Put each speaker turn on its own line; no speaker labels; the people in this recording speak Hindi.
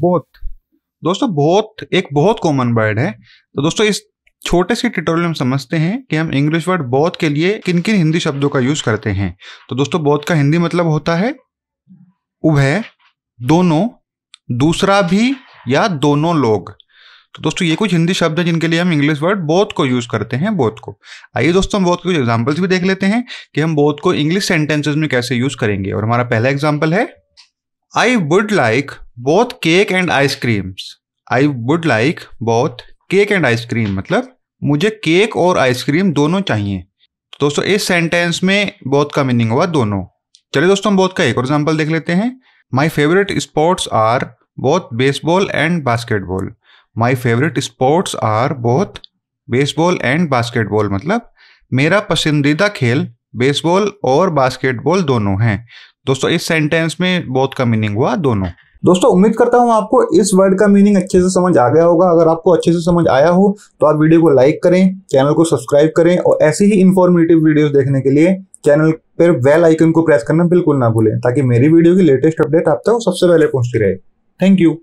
बहुत दोस्तों बहुत एक बहुत कॉमन वर्ड है तो दोस्तों इस छोटे से ट्यूटोरियल हम समझते हैं कि हम इंग्लिश वर्ड बहुत के लिए किन किन हिंदी शब्दों का यूज करते हैं तो दोस्तों बहुत का हिंदी मतलब होता है उभय दोनों दूसरा भी या दोनों लोग तो दोस्तों ये कुछ हिंदी शब्द हैं जिनके लिए हम इंग्लिश वर्ड बोथ को यूज़ करते हैं बोथ को आइए दोस्तों हम बोथ के कुछ एग्जांपल्स भी देख लेते हैं कि हम बोथ को इंग्लिश सेंटेंसेस में कैसे यूज़ करेंगे और हमारा पहला एग्जांपल है I would like both cake and ice creams. I would like both cake and ice cream. मतलब मुझे केक और आइसक्रीम दोनों चाहिए दोस्तों इस सेंटेंस में बोथ का मीनिंग हुआ दोनों चलिए दोस्तों हम बोथ का एक और एग्जाम्पल देख लेते हैं my favourite sports are both baseball and basketball my favourite sports are both baseball and basketball मतलब मेरा पसंदीदा खेल बेसबॉल और बास्केटबॉल दोनों हैं दोस्तों इस सेंटेंस में बहुत का मीनिंग हुआ दोनों दोस्तों उम्मीद करता हूं आपको इस वर्ड का मीनिंग अच्छे से समझ आ गया होगा अगर आपको अच्छे से समझ आया हो तो आप वीडियो को लाइक करें चैनल को सब्सक्राइब करें और ऐसे ही इन्फॉर्मेटिव वीडियोस देखने के लिए चैनल पर वेल आइकन को प्रेस करना बिल्कुल ना भूलें ताकि मेरी वीडियो की लेटेस्ट अपडेट आप तक सबसे पहले पहुंचती रहे थैंक यू